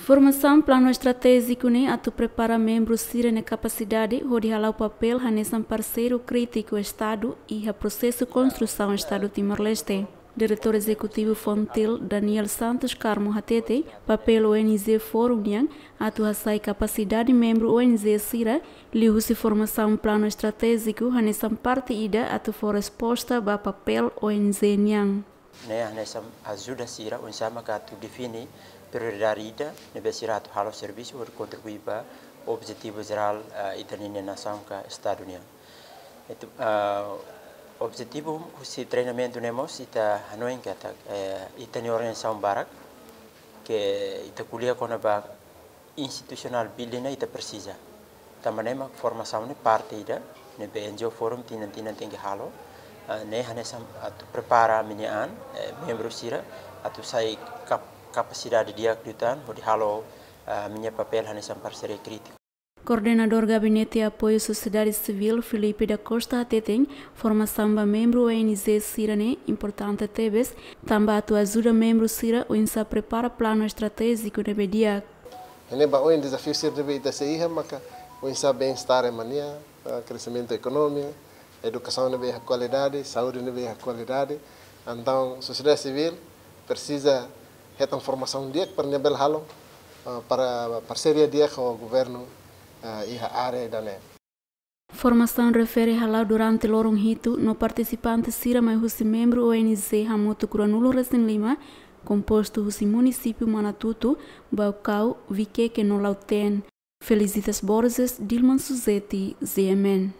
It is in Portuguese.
Formação plano estratégico né, ato prepara membros sira na capacidade de realizar o papel nesse parceiro crítico Estado e a processo construção Estado Timor-Leste. Diretor Executivo Fontil Daniel Santos Carmo Hatete, papel ONG Fórum Yang, a e capacidade membro onz Sira, liu-se formação plano estratégico nessa parte ida ato for resposta ba papel onz Yang. nei ane sam ajuda sira un sama ka tu defini prioridade da nebe sira tu halo servisu ur kontribui ba objetivo geral uh, eh, itanine na sam ka estado nia etu uh, eh, objetivo ku si treinamento nemo si ta anoen ka ta eh, itani orne sam barak ke ita kulia kona ba institutional building ita precisa tamanema formação ne parte ida nebe NGO forum tinan tinan tinge halo a preparar a minha an membro sira atu sai cap capacidade de acreditar di halo ah, minha papel hanesam parceria crítico Coordenador Gabinete de Apoio à Sociedade Civil Felipe da Costa tem forma para membro ONG Sirane, importante Tebes, também atua ajuda membro Sira, o INSA prepara plano estratégico de Bedia. Lembra o desafio Sira de Bedia mas o INSA bem-estar é mania, ah, crescimento econômico, educação não vem a qualidade, saúde não vem a qualidade. Então, a sociedade civil precisa de transformação de para nível halo para parceria de com o governo e eh, a área da NEP. Formação refere a durante lorong hito no participante Sira mai membros membro ONG Ramoto Curanulo Recém Lima, composto do município Manatuto, Baucau, Viqueque no Lauten. Felicitas Borges, Dilman Suzeti, ZMN.